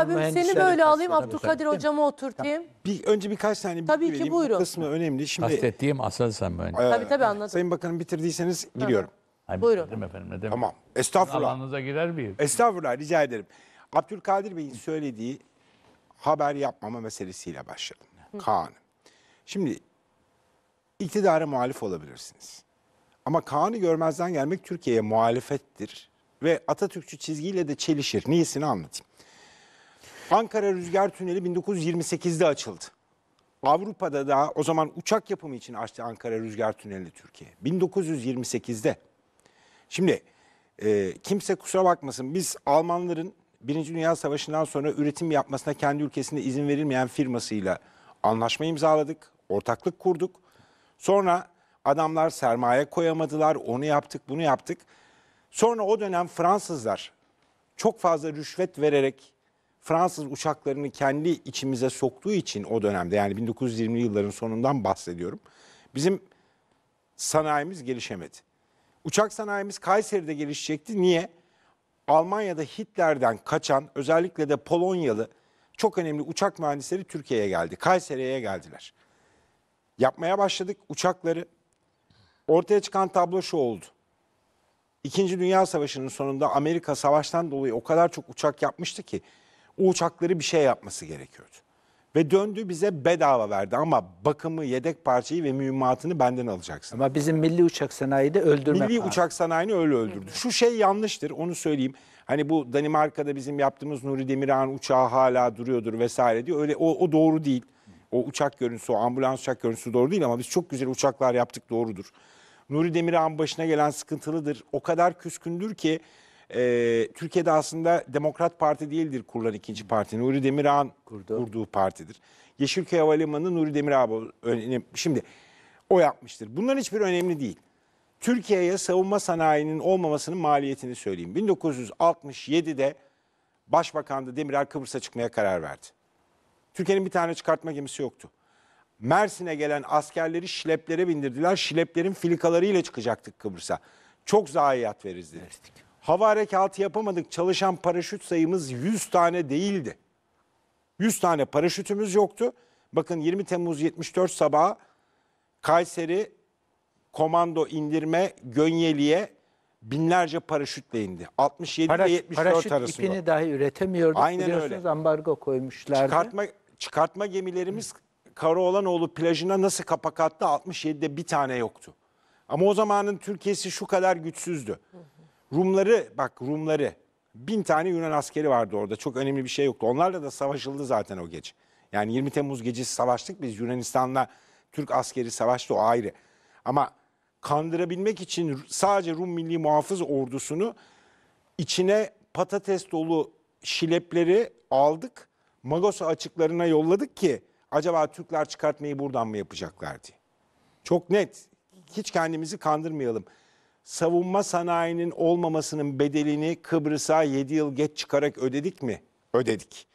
abim seni böyle alayım Abdülkadir hocama oturtayım. Bir, önce birkaç tane Tabii ki, vereyim. Bu buyurun. kısmı önemli. Şimdi, Kastettiğim asıl sen böyle. Ee, Tabii tabii anladım. Sayın Bakanım bitirdiyseniz giriyorum. Hayır, Buyurun. efendim ne Tamam. Estağfurullah. Alanınıza girer miyim? Estağfurullah rica ederim. Abdülkadir Bey'in söylediği haber yapmama meselesiyle başladım. Kaan. Şimdi iktidara muhalif olabilirsiniz. Ama Kaan'ı görmezden gelmek Türkiye'ye muhalefettir. Ve Atatürkçü çizgiyle de çelişir. Niyesini anlatayım. Ankara Rüzgar Tüneli 1928'de açıldı. Avrupa'da daha o zaman uçak yapımı için açtı Ankara Rüzgar Tüneli Türkiye. 1928'de. Şimdi e, kimse kusura bakmasın biz Almanların Birinci Dünya Savaşı'ndan sonra üretim yapmasına kendi ülkesinde izin verilmeyen firmasıyla anlaşma imzaladık. Ortaklık kurduk. Sonra adamlar sermaye koyamadılar. Onu yaptık, bunu yaptık. Sonra o dönem Fransızlar çok fazla rüşvet vererek Fransız uçaklarını kendi içimize soktuğu için o dönemde yani 1920'li yılların sonundan bahsediyorum. Bizim sanayimiz gelişemedi. Uçak sanayimiz Kayseri'de gelişecekti. Niye? Almanya'da Hitler'den kaçan özellikle de Polonyalı çok önemli uçak mühendisleri Türkiye'ye geldi. Kayseri'ye geldiler. Yapmaya başladık uçakları. Ortaya çıkan tablo şu oldu. İkinci Dünya Savaşı'nın sonunda Amerika savaştan dolayı o kadar çok uçak yapmıştı ki uçakları bir şey yapması gerekiyordu. Ve döndü bize bedava verdi ama bakımı, yedek parçayı ve mühimmatını benden alacaksın. Ama bizim milli uçak sanayi de öldürmek Milli lazım. uçak sanayini öyle öldürdü. Şu şey yanlıştır onu söyleyeyim. Hani bu Danimarka'da bizim yaptığımız Nuri Demirhan uçağı hala duruyordur vesaire diyor. Öyle o, o doğru değil. O uçak görüntüsü, o ambulans uçak görüntüsü doğru değil ama biz çok güzel uçaklar yaptık doğrudur. Nuri Demirhan başına gelen sıkıntılıdır. O kadar küskündür ki e, Türkiye'de aslında Demokrat Parti değildir kurulan ikinci parti. Nuri Demirağ'ın Kurdu. kurduğu partidir. Yeşilköy Havalimanı Nuri Demirağ Şimdi o yapmıştır. Bunların hiçbir önemli değil. Türkiye'ye savunma sanayinin olmamasının maliyetini söyleyeyim. 1967'de Başbakan da Demirel Kıbrıs'a çıkmaya karar verdi. Türkiye'nin bir tane çıkartma gemisi yoktu. Mersin'e gelen askerleri şileplere bindirdiler. Şileplerin filikalarıyla çıkacaktık Kıbrıs'a. Çok zayiat veririz dedik hava harekatı yapamadık. Çalışan paraşüt sayımız 100 tane değildi. 100 tane paraşütümüz yoktu. Bakın 20 Temmuz 74 sabahı Kayseri komando indirme Gönyeli'ye binlerce paraşütle indi. 67 Paraş, ile 74 paraşüt arasında. Paraşüt ipini dahi üretemiyorduk. Aynen öyle. ambargo koymuşlardı. Çıkartma, çıkartma gemilerimiz Karaoğlanoğlu plajına nasıl kapak attı? 67'de bir tane yoktu. Ama o zamanın Türkiye'si şu kadar güçsüzdü. Hı. Rumları bak Rumları bin tane Yunan askeri vardı orada. Çok önemli bir şey yoktu. Onlarla da savaşıldı zaten o gece. Yani 20 Temmuz gecesi savaştık biz Yunanistan'la Türk askeri savaştı o ayrı. Ama kandırabilmek için sadece Rum Milli Muhafız Ordusu'nu içine patates dolu şilepleri aldık. Magosa açıklarına yolladık ki acaba Türkler çıkartmayı buradan mı yapacaklardı? Çok net. Hiç kendimizi kandırmayalım savunma sanayinin olmamasının bedelini Kıbrıs'a 7 yıl geç çıkarak ödedik mi? Ödedik.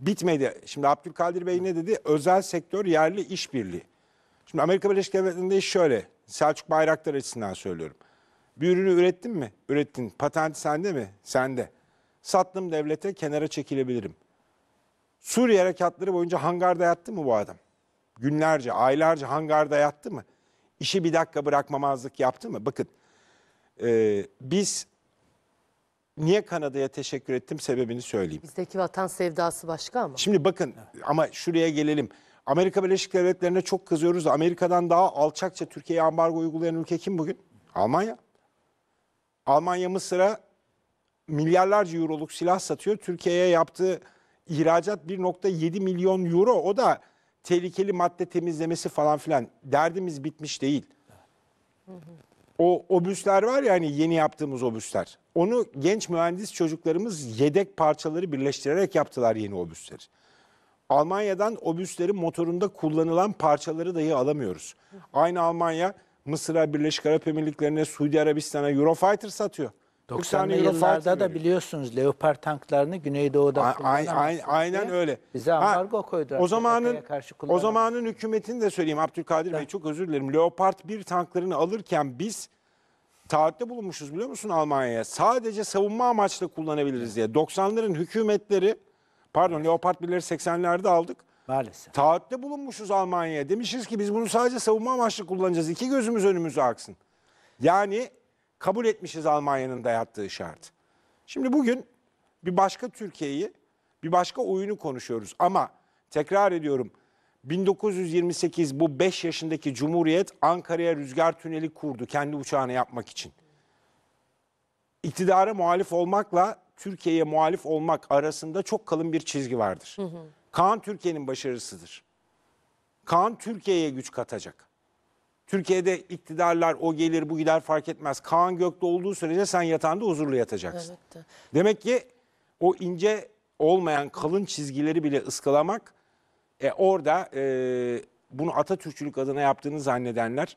Bitmedi. Şimdi Abdülkadir Bey ne dedi? Özel sektör yerli işbirliği. Şimdi Amerika Birleşik Devletleri'nde iş şöyle. Selçuk Bayraktar açısından söylüyorum. Bir ürünü ürettin mi? Ürettin. Patenti sende mi? Sende. Sattım devlete kenara çekilebilirim. Suriye harekatları boyunca hangarda yattı mı bu adam? Günlerce, aylarca hangarda yattı mı? İşi bir dakika bırakmamazlık yaptı mı? Bakın ee, biz niye Kanada'ya teşekkür ettim sebebini söyleyeyim. Bizdeki vatan sevdası başka ama. Şimdi bakın ama şuraya gelelim. Amerika Birleşik Devletleri'ne çok kızıyoruz. Amerika'dan daha alçakça Türkiye'ye ambargo uygulayan ülke kim bugün? Almanya. Almanya Mısır'a milyarlarca euroluk silah satıyor. Türkiye'ye yaptığı ihracat 1.7 milyon euro. O da tehlikeli madde temizlemesi falan filan. Derdimiz bitmiş değil. Hı hı o obüsler var ya hani yeni yaptığımız obüsler. Onu genç mühendis çocuklarımız yedek parçaları birleştirerek yaptılar yeni obüsleri. Almanya'dan obüslerin motorunda kullanılan parçaları dahi alamıyoruz. Aynı Almanya Mısır'a, Birleşik Arap Emirlikleri'ne, Suudi Arabistan'a Eurofighter satıyor. 90'lı yıllarda da biliyorsunuz Leopard tanklarını Güneydoğu'da a, aynen öyle. Bize ambargo koydular. O zamanın karşı o zamanın hükümetini de söyleyeyim Abdülkadir da. Bey çok özür dilerim. Leopard 1 tanklarını alırken biz taahhütte bulunmuşuz biliyor musun Almanya'ya? Sadece savunma amaçlı kullanabiliriz diye. 90'ların hükümetleri pardon Leopard 1'leri 80'lerde aldık. Maalesef. Taahhütte bulunmuşuz Almanya'ya. Demişiz ki biz bunu sadece savunma amaçlı kullanacağız. İki gözümüz önümüze aksın. Yani kabul etmişiz Almanya'nın dayattığı şart. Şimdi bugün bir başka Türkiye'yi, bir başka oyunu konuşuyoruz ama tekrar ediyorum 1928 bu 5 yaşındaki Cumhuriyet Ankara'ya rüzgar tüneli kurdu kendi uçağını yapmak için. İktidara muhalif olmakla Türkiye'ye muhalif olmak arasında çok kalın bir çizgi vardır. Hı hı. Kaan Türkiye'nin başarısıdır. Kaan Türkiye'ye güç katacak. Türkiye'de iktidarlar o gelir bu gider fark etmez. Kaan Gökte olduğu sürece sen yatağında huzurlu yatacaksın. Evet. Demek ki o ince olmayan kalın çizgileri bile ıskalamak e, orada e, bunu Atatürkçülük adına yaptığını zannedenler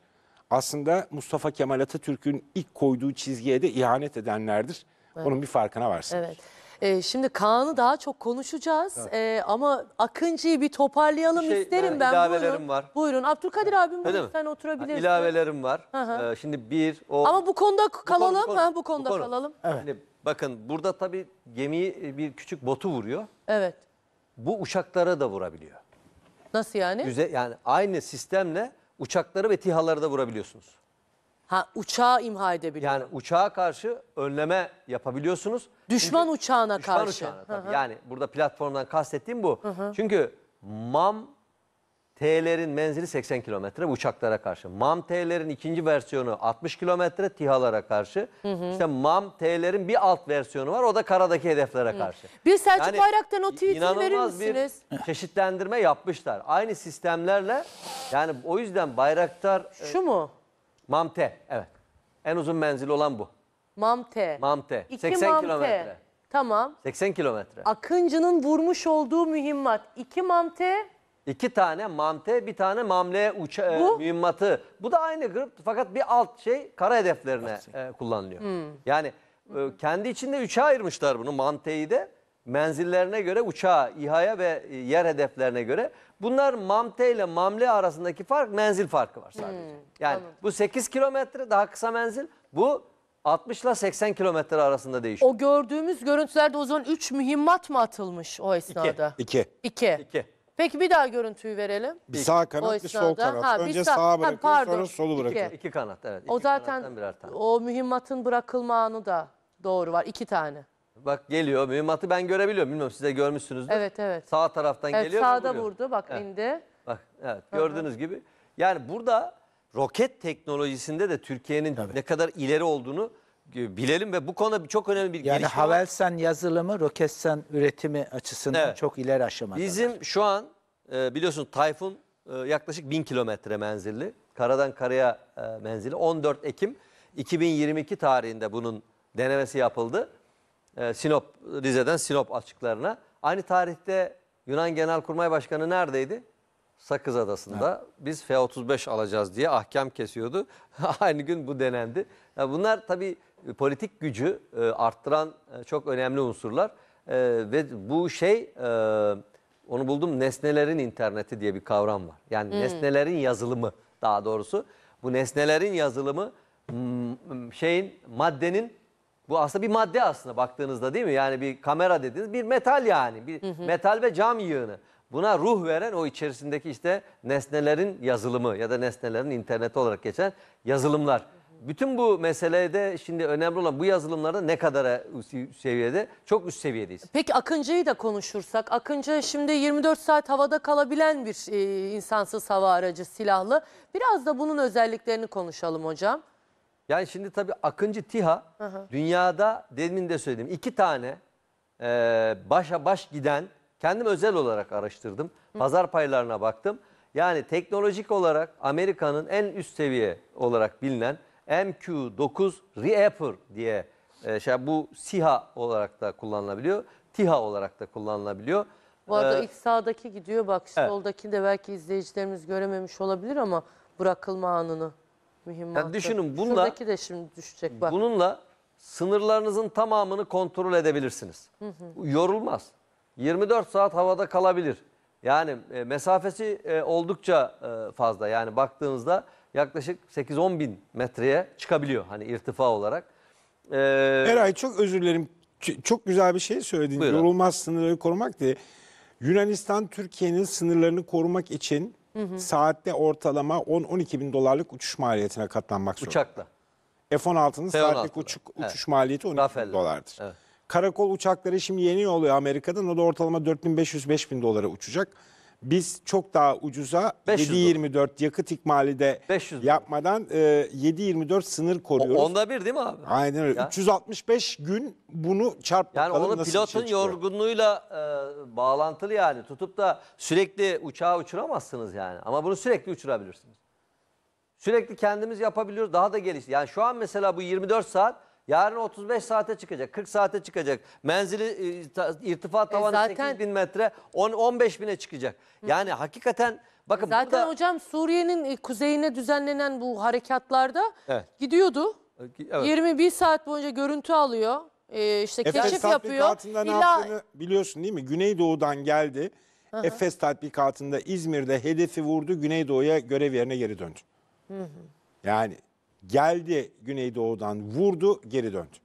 aslında Mustafa Kemal Atatürk'ün ilk koyduğu çizgiye de ihanet edenlerdir. Evet. Onun bir farkına varsın. Evet. Ee, şimdi Kaan'ı daha çok konuşacağız Ee, ama Akıncı'yı bir toparlayalım Şey, isterim ben. ilavelerim Buyurun. var. Buyurun Abdülkadir abim Öyle buyurun mi? sen Ha, İlavelerim var. Ee, şimdi bir o... Ama bu konuda kalalım. Bu konu- ha, bu konuda konu. kalalım. Şimdi bakın burada tabii gemiyi e, bir küçük botu vuruyor. Evet. Bu uçaklara da vurabiliyor. Nasıl yani? Güzel yani aynı sistemle uçakları ve tihaları da vurabiliyorsunuz. Ha uçağı imha edebiliyor. Yani uçağa karşı önleme yapabiliyorsunuz. Düşman Çünkü, uçağına düşman karşı. Uçağına, tabii. Hı hı. Yani burada platformdan kastettiğim bu. Hı hı. Çünkü MAM T'lerin menzili 80 kilometre uçaklara karşı. MAM T'lerin ikinci versiyonu 60 kilometre TİHA'lara karşı. Hı hı. İşte MAM T'lerin bir alt versiyonu var o da karadaki hedeflere hı. karşı. Bir Selçuk yani, Bayrak'tan o tweetini verir misiniz? bir çeşitlendirme yapmışlar. Aynı sistemlerle yani o yüzden Bayraktar... Şu e, mu? Mamte. Evet. En uzun menzil olan bu. Mamte. Mamte. 80 mamte. kilometre. Tamam. 80 kilometre. Akıncı'nın vurmuş olduğu mühimmat. İki mamte. İki tane mamte, bir tane mamle uça, e, Bu? e, mühimmatı. Bu da aynı grup fakat bir alt şey kara hedeflerine şey. e, kullanılıyor. Hmm. Yani e, kendi içinde üçe ayırmışlar bunu manteyi de menzillerine göre uçağa, İHA'ya ve e, yer hedeflerine göre. Bunlar MAMTE ile MAMLE arasındaki fark menzil farkı var sadece. Hmm, yani anladım. bu 8 kilometre daha kısa menzil. Bu 60 ile 80 kilometre arasında değişiyor. O gördüğümüz görüntülerde o zaman 3 mühimmat mı atılmış o esnada? 2. 2. 2. Peki bir daha görüntüyü verelim. Bir sağ kanat bir sol kanat. Ha, Önce sağ, sağa bırakıyor pardon. sonra solu bırakıyor. İki, iki kanat evet. İki o zaten o mühimmatın bırakılma anı da doğru var. iki tane. Bak geliyor mühimmatı ben görebiliyorum. Bilmiyorum siz de görmüşsünüzdür. Evet evet. Sağ taraftan evet, geliyor. Sağda vurdu bak evet. indi. Bak evet Hı -hı. gibi. Yani burada roket teknolojisinde de Türkiye'nin ne kadar ileri olduğunu bilelim ve bu konuda çok önemli bir yani gelişme Yani Havelsen var. yazılımı, Roketsen üretimi açısından evet. çok ileri aşamada. Bizim şu an e, biliyorsun Tayfun e, yaklaşık 1000 kilometre menzilli. Karadan karaya e, menzili. 14 Ekim 2022 tarihinde bunun denemesi yapıldı. Ee, Sinop, Rize'den Sinop açıklarına. Aynı tarihte Yunan Genelkurmay Başkanı neredeydi? Sakız Adası'nda evet. biz F-35 alacağız diye ahkam kesiyordu. Aynı gün bu denendi. Yani bunlar tabii politik gücü e, arttıran e, çok önemli unsurlar. E, ve bu şey, e, onu buldum, nesnelerin interneti diye bir kavram var. Yani hmm. nesnelerin yazılımı daha doğrusu. Bu nesnelerin yazılımı şeyin maddenin bu aslında bir madde aslında baktığınızda değil mi? Yani bir kamera dediğiniz bir metal yani. Bir hı hı. metal ve cam yığını. Buna ruh veren o içerisindeki işte nesnelerin yazılımı ya da nesnelerin interneti olarak geçen yazılımlar. Bütün bu meselede şimdi önemli olan bu yazılımlarda ne kadar seviyede? Çok üst seviyedeyiz. Peki Akıncı'yı da konuşursak. Akıncı şimdi 24 saat havada kalabilen bir e, insansız hava aracı silahlı. Biraz da bunun özelliklerini konuşalım hocam. Yani şimdi tabii Akıncı TİHA dünyada demin de söyledim iki tane e, başa baş giden kendim özel olarak araştırdım. Pazar paylarına baktım. Yani teknolojik olarak Amerika'nın en üst seviye olarak bilinen MQ9 Reaper diye e, şey bu SİHA olarak da kullanılabiliyor. TİHA olarak da kullanılabiliyor. Bu arada Ee, ilk sağdaki gidiyor bak evet. soldaki de belki izleyicilerimiz görememiş olabilir ama bırakılma anını. Mühimmatı. Yani düşünün bununla, Şuradaki de şimdi düşecek bak. Bununla sınırlarınızın tamamını kontrol edebilirsiniz. Hı hı. Yorulmaz. 24 saat havada kalabilir. Yani e, mesafesi e, oldukça e, fazla. Yani baktığınızda yaklaşık 8-10 bin metreye çıkabiliyor hani irtifa olarak. Ee, Eray çok özür dilerim. Ç çok güzel bir şey söyledin. Buyurun. Yorulmaz sınırları korumak diye. Yunanistan Türkiye'nin sınırlarını korumak için Hı Saatte ortalama 10-12 bin dolarlık uçuş maliyetine katlanmak zorunda. Uçakla. F-16'nın saatlik uçuk, evet. uçuş maliyeti 12 Rafael. bin dolardır. Evet. Karakol uçakları şimdi yeni oluyor Amerika'dan. O da ortalama 4500-5000 dolara uçacak. Biz çok daha ucuza 7.24 yakıt ikmali de 500 yapmadan e, 7.24 sınır koruyoruz. O- Onda bir değil mi abi? Aynen öyle. Ya. 365 gün bunu çarp Yani bakalım onu nasıl bir şey pilotun yorgunluğuyla e, bağlantılı yani. Tutup da sürekli uçağı uçuramazsınız yani. Ama bunu sürekli uçurabilirsiniz. Sürekli kendimiz yapabiliyoruz. Daha da geliş. Yani şu an mesela bu 24 saat Yarın 35 saate çıkacak, 40 saate çıkacak. Menzili irtifa tavanı e, e zaten... 8 bin metre, 10, 15 bine çıkacak. Yani Hı. hakikaten... Bakın Zaten burada... hocam Suriye'nin e, kuzeyine düzenlenen bu harekatlarda evet. gidiyordu. E, evet. 21 saat boyunca görüntü alıyor. Ee, işte Efes keşif yapıyor. Efes İlla... ne yaptığını biliyorsun değil mi? Güneydoğu'dan geldi. Hı hı. Efes tatbikatında İzmir'de hedefi vurdu. Güneydoğu'ya görev yerine geri döndü. Hı hı. Yani geldi Güneydoğu'dan vurdu geri döndü.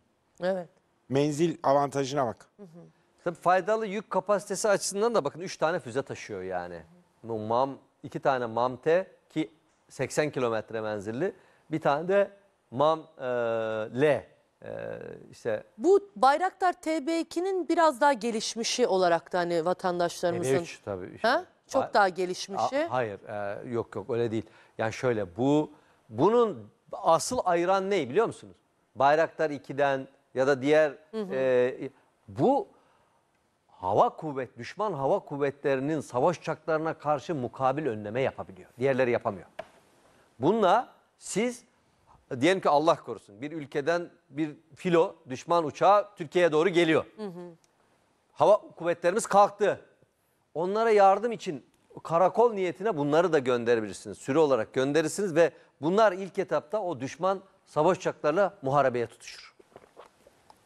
Evet. Menzil avantajına bak. Hı hı. Tabii faydalı yük kapasitesi açısından da bakın 3 tane füze taşıyor yani. Bu MAM, 2 tane MAMT ki 80 kilometre menzilli. Bir tane de MAM e, L ee, işte bu Bayraktar TB2'nin biraz daha gelişmişi olarak da hani vatandaşlarımızın MH, e tabii. Işte. Ha? Çok daha gelişmişi. A, hayır, e, yok yok öyle değil. Yani şöyle bu bunun asıl ayıran ne biliyor musunuz? Bayraktar 2'den ya da diğer hı hı. E, bu hava kuvvet, düşman hava kuvvetlerinin savaş uçaklarına karşı mukabil önleme yapabiliyor. Diğerleri yapamıyor. Bununla siz diyelim ki Allah korusun bir ülkeden bir filo düşman uçağı Türkiye'ye doğru geliyor. Hı hı. Hava kuvvetlerimiz kalktı. Onlara yardım için karakol niyetine bunları da gönderebilirsiniz. Sürü olarak gönderirsiniz ve bunlar ilk etapta o düşman savaş uçaklarıyla muharebeye tutuşur.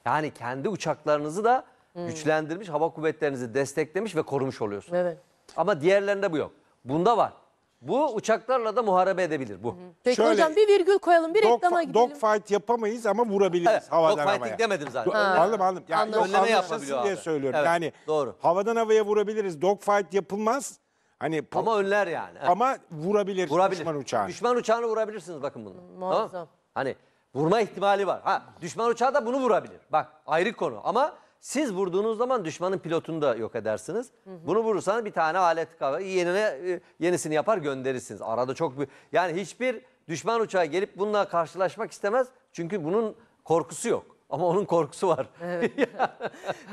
Yani kendi uçaklarınızı da hmm. güçlendirmiş, hava kuvvetlerinizi desteklemiş ve korumuş oluyorsunuz. Evet. Ama diğerlerinde bu yok. Bunda var. Bu uçaklarla da muharebe edebilir bu. Peki Şöyle, hocam bir virgül koyalım, bir reklama gidelim. fight yapamayız ama vurabiliriz Evet, havadan havaya. dogfighting demedim zaten. Ha. Anladım anladım. Yani Anladım. yok, Önleme yapabiliyor diye abi. söylüyorum. Evet, yani doğru. havadan havaya vurabiliriz. fight yapılmaz. Hani po- Ama önler yani. ama vurabilir, Vurabilir. düşman uçağını. Düşman uçağını vurabilirsiniz bakın bunu. Muazzam. Tamam? Hani vurma ihtimali var. Ha düşman uçağı da bunu vurabilir. Bak ayrı konu ama siz vurduğunuz zaman düşmanın pilotunu da yok edersiniz. Bunu vurursanız bir tane alet kava yenine e, yenisini yapar gönderirsiniz. Arada çok bir Yani hiçbir düşman uçağı gelip bununla karşılaşmak istemez. Çünkü bunun korkusu yok. Ama onun korkusu var. Evet.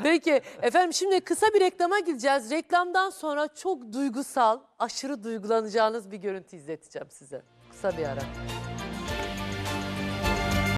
Peki efendim şimdi kısa bir reklama gideceğiz. Reklamdan sonra çok duygusal, aşırı duygulanacağınız bir görüntü izleteceğim size. Kısa bir ara.